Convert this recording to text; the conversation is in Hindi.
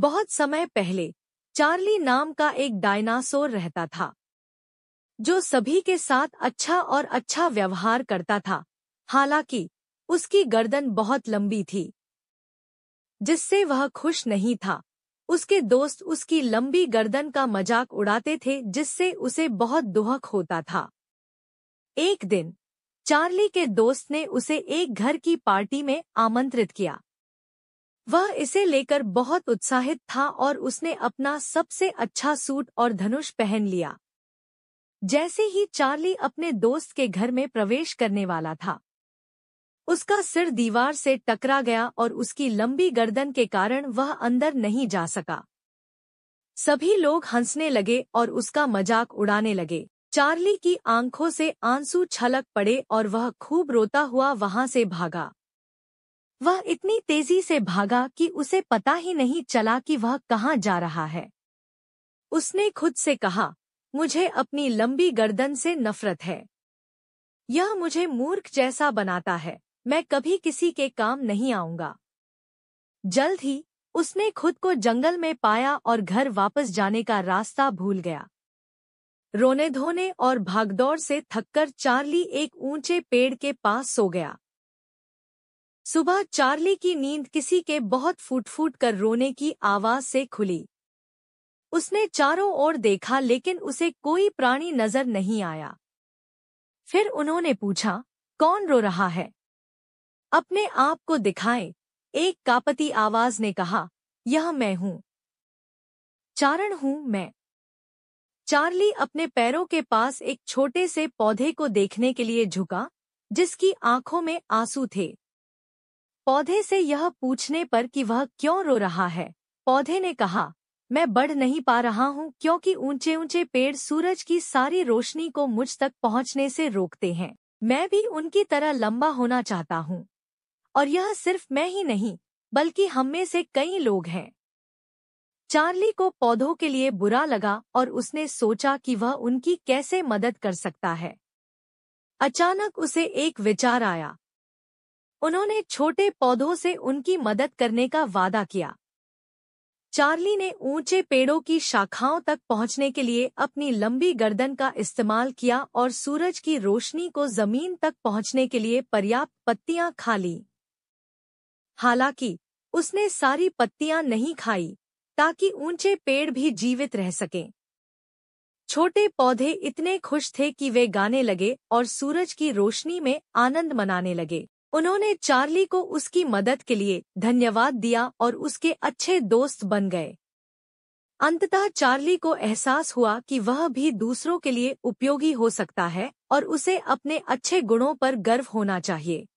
बहुत समय पहले चार्ली नाम का एक डायनासोर रहता था जो सभी के साथ अच्छा और अच्छा व्यवहार करता था हालांकि उसकी गर्दन बहुत लंबी थी जिससे वह खुश नहीं था उसके दोस्त उसकी लंबी गर्दन का मजाक उड़ाते थे जिससे उसे बहुत दुहक होता था एक दिन चार्ली के दोस्त ने उसे एक घर की पार्टी में आमंत्रित किया वह इसे लेकर बहुत उत्साहित था और उसने अपना सबसे अच्छा सूट और धनुष पहन लिया जैसे ही चार्ली अपने दोस्त के घर में प्रवेश करने वाला था उसका सिर दीवार से टकरा गया और उसकी लंबी गर्दन के कारण वह अंदर नहीं जा सका सभी लोग हंसने लगे और उसका मजाक उड़ाने लगे चार्ली की आंखों से आंसू छलक पड़े और वह खूब रोता हुआ वहां से भागा वह इतनी तेजी से भागा कि उसे पता ही नहीं चला कि वह कहाँ जा रहा है उसने खुद से कहा मुझे अपनी लंबी गर्दन से नफरत है यह मुझे मूर्ख जैसा बनाता है मैं कभी किसी के काम नहीं आऊंगा जल्द ही उसने खुद को जंगल में पाया और घर वापस जाने का रास्ता भूल गया रोने धोने और भागदौड़ से थककर चार्ली एक ऊंचे पेड़ के पास सो गया सुबह चार्ली की नींद किसी के बहुत फूट फूट कर रोने की आवाज से खुली उसने चारों ओर देखा लेकिन उसे कोई प्राणी नजर नहीं आया फिर उन्होंने पूछा कौन रो रहा है अपने आप को दिखाए एक कापती आवाज ने कहा यह मैं हूं चारण हूं मैं चार्ली अपने पैरों के पास एक छोटे से पौधे को देखने के लिए झुका जिसकी आंखों में आंसू थे पौधे से यह पूछने पर कि वह क्यों रो रहा है पौधे ने कहा मैं बढ़ नहीं पा रहा हूँ क्योंकि ऊंचे ऊंचे पेड़ सूरज की सारी रोशनी को मुझ तक पहुँचने से रोकते हैं मैं भी उनकी तरह लंबा होना चाहता हूँ और यह सिर्फ मैं ही नहीं बल्कि हम में से कई लोग हैं चार्ली को पौधों के लिए बुरा लगा और उसने सोचा कि वह उनकी कैसे मदद कर सकता है अचानक उसे एक विचार आया उन्होंने छोटे पौधों से उनकी मदद करने का वादा किया चार्ली ने ऊंचे पेड़ों की शाखाओं तक पहुंचने के लिए अपनी लंबी गर्दन का इस्तेमाल किया और सूरज की रोशनी को जमीन तक पहुंचने के लिए पर्याप्त पत्तियां खा ली हालांकि उसने सारी पत्तियां नहीं खाई ताकि ऊंचे पेड़ भी जीवित रह सकें छोटे पौधे इतने खुश थे कि वे गाने लगे और सूरज की रोशनी में आनंद मनाने लगे उन्होंने चार्ली को उसकी मदद के लिए धन्यवाद दिया और उसके अच्छे दोस्त बन गए अंततः चार्ली को एहसास हुआ कि वह भी दूसरों के लिए उपयोगी हो सकता है और उसे अपने अच्छे गुणों पर गर्व होना चाहिए